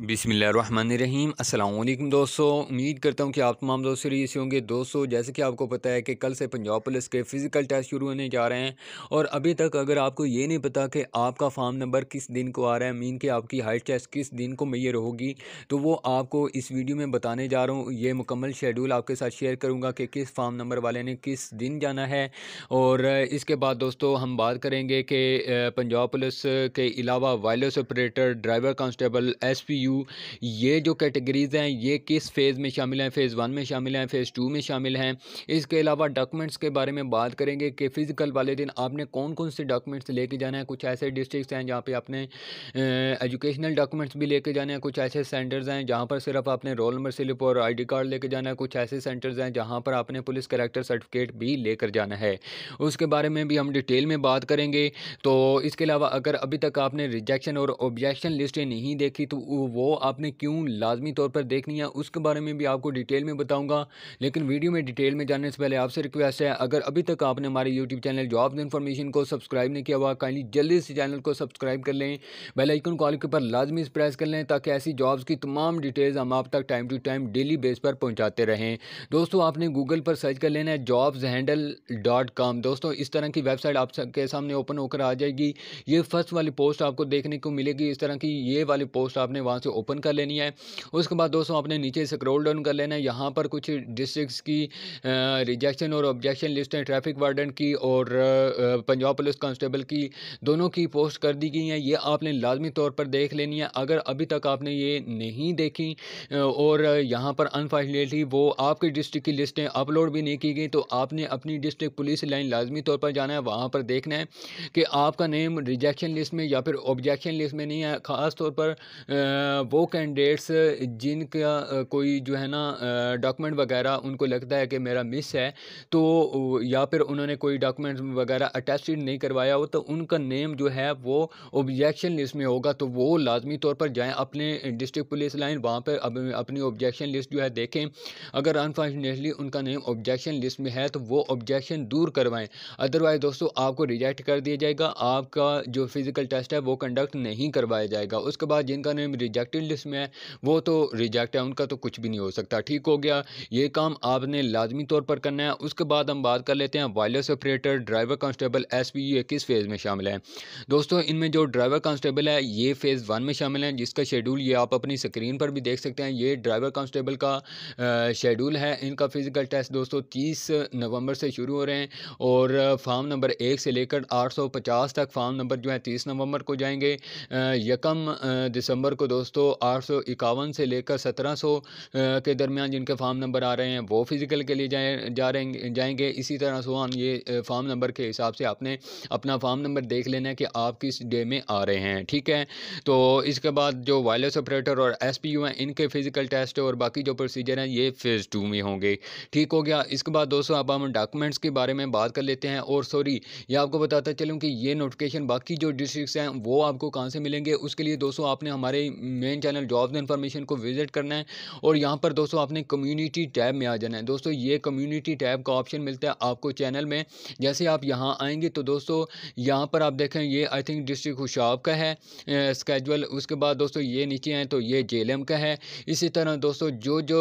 बिसमीम अल्लाम दोस्तों उम्मीद करता हूँ कि आप तमाम दोस्त से होंगे दोस्तों जैसे कि आपको पता है कि कल से पंजाब पुलिस के फ़िज़िकल टेस्ट शुरू होने जा रहे हैं और अभी तक अगर आपको ये नहीं पता कि आपका फॉर्म नंबर किस दिन को आ रहा है मीन कि आपकी हाइट टेस्ट किस दिन को मैयर होगी तो वो आपको इस वीडियो में बताने जा रहा हूँ ये मुकम्मल शेड्यूल आपके साथ शेयर करूँगा कि किस फार्म नंबर वाले ने किस दिन जाना है और इसके बाद दोस्तों हम बात करेंगे कि पंजाब पुलिस के अलावा wireless operator driver constable S P U ये जो कैटेगरीज़ हैं ये किस फ़ेज़ में शामिल हैं फ़ेज़ वन में शामिल हैं फ़ेज़ टू में शामिल हैं इसके अलावा डॉक्यूमेंट्स के बारे में बात करेंगे कि फ़िज़िकल वाले दिन आपने कौन कौन से डॉक्यूमेंट्स लेके जाना है कुछ ऐसे डिस्ट्रिक्स हैं जहाँ पर आपने एजुकेशनल डॉक्यूमेंट्स भी लेके जाने हैं कुछ ऐसे सेंटर्स हैं जहाँ पर सिर्फ आपने रोल नंबर स्लिप और आई कार्ड लेके जाना है कुछ ऐसे सेंटर्स हैं जहाँ पर आपने पुलिस करेक्टर सर्टिफिकेट भी लेकर जाना है उसके बारे में भी हम डिटेल में बात करेंगे तो इसके अलावा अगर अभी तक आपने रिजेक्शन और ऑब्जेक्शन लिस्ट नहीं देखी तो वो आपने क्यों लाजमी तौर पर देखनी है उसके बारे में भी आपको डिटेल में बताऊँगा लेकिन वीडियो में डिटेल में जानने से पहले आपसे रिक्वेस्ट है अगर अभी तक आपने हमारे यूट्यूब चैनल जॉब इन्फॉर्मेशन को सब्सक्राइब नहीं किया हुआ काइंडली जल्दी से चैनल को सब्सक्राइब कर लें बेलाइकन कॉल के ऊपर लाजमी प्रेस कर लें ताकि ऐसी जॉब्स की तमाम डिटेल्स हम आप तक time to time daily base पर पहुँचाते रहें दोस्तों आपने गूगल पर सर्च कर लेना है जॉब्स हैंडल डॉट कॉम दोस्तों इस तरह की वेबसाइट आप सबके सामने ओपन होकर आ जाएगी ये फर्स्ट वाली पोस्ट आपको देखने को मिलेगी इस तरह की ये वाली पोस्ट आपने वहाँ से ओपन कर लेनी है उसके बाद दोस्तों आपने नीचे स्क्रॉल डाउन कर लेना है यहाँ पर कुछ डिस्ट्रिक्स की रिजेक्शन और ऑब्जेक्शन लिस्ट हैं ट्रैफिक वार्डन की और पंजाब पुलिस कांस्टेबल की दोनों की पोस्ट कर दी गई हैं ये आपने लाजमी तौर पर देख लेनी है अगर अभी तक आपने ये नहीं देखी और यहाँ पर अनफॉर्चुनेटली वो आपके डिस्ट्रिक्ट की लिस्टें अपलोड भी नहीं की गई तो आपने अपनी डिस्ट्रिक्ट पुलिस लाइन लाजमी तौर पर जाना है वहाँ पर देखना है कि आपका नेम रिजेक्शन लिस्ट में या फिर ऑब्जेक्शन लिस्ट में नहीं है ख़ास तौर पर वो कैंडिडेट्स जिनका कोई जो है ना डॉक्यूमेंट वगैरह उनको लगता है कि मेरा मिस है तो या फिर उन्होंने कोई डॉक्यूमेंट वगैरह अटैचड नहीं करवाया हो तो उनका नेम जो है वो ऑब्जेक्शन लिस्ट में होगा तो वो लाजमी तौर पर जाएँ अपने डिस्ट्रिक्ट पुलिस लाइन वहाँ पर अपनी ऑब्जेक्शन लिस्ट जो है देखें अगर अनफॉर्चुनेटली उनका नेम ऑब्जेक्शन लिस्ट में है तो वो ऑब्जेक्शन दूर करवाएँ अदरवाइज दोस्तों आपको रिजेक्ट कर दिया जाएगा आपका जो फिज़िकल टेस्ट है वो कंडक्ट नहीं करवाया जाएगा उसके बाद जिनका नेम रिजेक्ट रिजेक्टेड लिस्ट में है वो तो रिजेक्ट है उनका तो कुछ भी नहीं हो सकता ठीक हो गया ये काम आपने लाजमी तौर पर करना है उसके बाद हम बात कर लेते हैं wireless operator driver constable S U किस फेज़ में शामिल है दोस्तों इनमें जो ड्राइवर कांस्टेबल है ये फ़ेज़ वन में शामिल है जिसका शेड्यूल ये आप अपनी स्क्रीन पर भी देख सकते हैं ये ड्राइवर कांस्टेबल का शेड्यूल है इनका फ़िज़िकल टेस्ट दोस्तों तीस नवंबर से शुरू हो रहे हैं और फार्म नंबर एक से लेकर आठ सौ पचास तक फॉर्म नंबर जो है तीस नवंबर को जाएंगे यकम दिसंबर को दोस्तों दोस्तों आठ सौ इक्यावन से लेकर सत्रह सौ के दरमियान जिनके फार्म नंबर आ रहे हैं वो फिज़िकल के लिए जाए जा रहे जाएंगे इसी तरह सुहान ये फार्म नंबर के हिसाब से आपने अपना फार्म नंबर देख लेना है कि आप किस डे में आ रहे हैं ठीक है तो इसके बाद जो वायरलेस ऑपरेटर और एस पी यू हैं इनके फ़िज़िकल टेस्ट और बाकी जो प्रोसीजर हैं ये फ़ेज़ टू में होंगे ठीक हो गया इसके बाद दोस्तों अब हम डॉक्यूमेंट्स के बारे में बात कर लेते हैं और सॉरी ये आपको बताता चलूँ कि ये नोटिफिकेशन बाकी जो डिस्ट्रिक्स हैं वो आपको कहाँ से मिलेंगे उसके लिए दोस्तों आपने हमारे मेन चैनल जॉब्स इन्फॉर्मेशन को विजिट करना है और यहाँ पर दोस्तों आपने कम्युनिटी टैब में आ जाना है दोस्तों ये कम्युनिटी टैब का ऑप्शन मिलता है आपको चैनल में जैसे आप यहाँ आएंगे तो दोस्तों यहाँ पर आप देखें ये आई थिंक डिस्ट्रिक्ट हुशाब का है स्केजुअल उसके बाद दोस्तों ये नीचे आए तो ये जेलम का है इसी तरह दोस्तों जो जो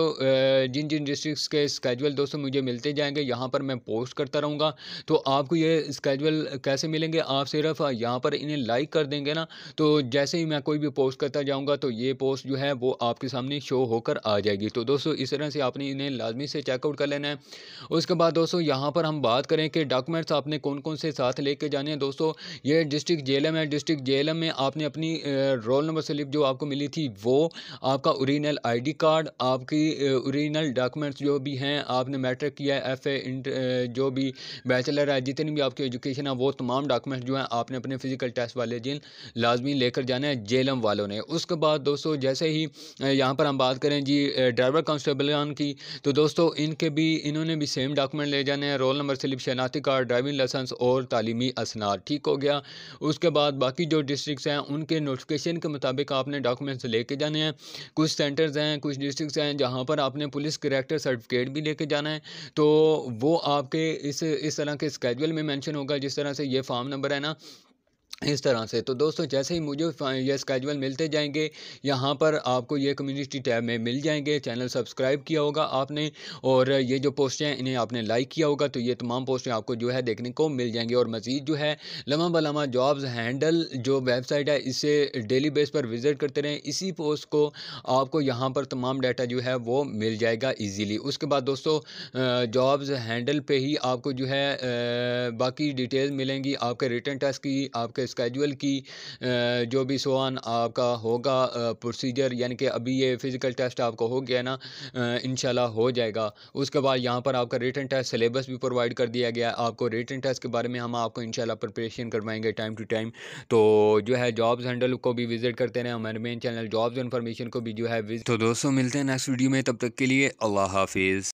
जिन जिन डिस्ट्रिक्स के स्केजल दोस्तों मुझे मिलते जाएंगे यहाँ पर मैं पोस्ट करता रहूँगा तो आपको ये स्केजल कैसे मिलेंगे आप सिर्फ यहाँ पर इन्हें लाइक कर देंगे ना तो जैसे ही मैं कोई भी पोस्ट करता जाऊँगा तो ये पोस्ट जो है वो आपके सामने शो होकर आ जाएगी तो दोस्तों इस तरह से आपने इन्हें लाजमी से चेकआउट कर लेना है उसके बाद दोस्तों यहाँ पर हम बात करें कि डॉक्यूमेंट्स आपने कौन कौन से साथ लेके जाने हैं दोस्तों ये डिस्ट्रिक्ट जे है डिस्ट्रिक्ट जे में आपने अपनी रोल नंबर स्लिप जो आपको मिली थी वो आपका ओरिजिनल आईडी कार्ड आपकी ओरिजिनल डॉक्यूमेंट्स जो भी हैं आपने मैट्रिक किया है एफ ए जो भी बैचलर है जितनी भी आपकी एजुकेशन है वो तमाम डॉक्यूमेंट्स जो हैं आपने अपने फिजिकल टेस्ट वाले जिन लाजमी लेकर जाना है जेलम वालों ने उसके बाद बाद दोस्तों जैसे ही यहाँ पर हम बात करें जी ड्राइवर कॉन्स्टेबलान की तो दोस्तों इनके भी इन्होंने भी सेम डॉक्यूमेंट ले जाने हैं रोल नंबर स्लिप शनाती कार्ड ड्राइविंग लाइसेंस और तालीमी असनार ठीक हो गया उसके बाद बाकी जो डिस्ट्रिक्स हैं उनके नोटिफिकेशन के मुताबिक आपने डॉक्यूमेंट्स लेके जाने हैं कुछ सेंटर्स हैं कुछ डिस्ट्रिक्स हैं जहाँ पर आपने पुलिस करेक्टर सर्टिफिकेट भी लेके जाना है तो वो आपके इस इस तरह के स्केजुअल में मैंशन होगा जिस तरह से ये फॉर्म नंबर है ना इस तरह से तो दोस्तों जैसे ही मुझे ये स्केजुअल मिलते जाएंगे यहाँ पर आपको ये कम्युनिटी टैब में मिल जाएंगे चैनल सब्सक्राइब किया होगा आपने और ये जो पोस्टें हैं इन्हें आपने लाइक किया होगा तो ये तमाम पोस्टें आपको जो है देखने को मिल जाएंगी और मज़ीद जो है लमा बलामा जॉब्स हैंडल जो वेबसाइट है इसे डेली बेस पर विज़िट करते रहें इसी पोस्ट को आपको यहाँ पर तमाम डाटा जो है वो मिल जाएगा ईजीली उसके बाद दोस्तों जॉब्स हैंडल पर ही आपको जो है बाकी डिटेल मिलेंगी आपके रिटर्न टेस्ट की आपके स्केजुअल की जो भी सोन आपका होगा प्रोसीजर यानी कि अभी ये फ़िज़िकल टेस्ट आपका हो गया ना इन हो जाएगा उसके बाद यहाँ पर आपका रिटर्न टेस्ट सिलेबस भी प्रोवाइड कर दिया गया आपको रिटर्न टेस्ट के बारे में हम आपको इन प्रिपरेशन करवाएंगे टाइम टू टाइम तो जो है जॉब्स हैंडल को भी विज़िट करते रहें हमारे मेन चैनल जॉब्स इन्फॉर्मेशन को भी जो है तो दोस्तों मिलते हैं नेक्स्ट वीडियो में तब तक के लिए अल्लाह हाफिज़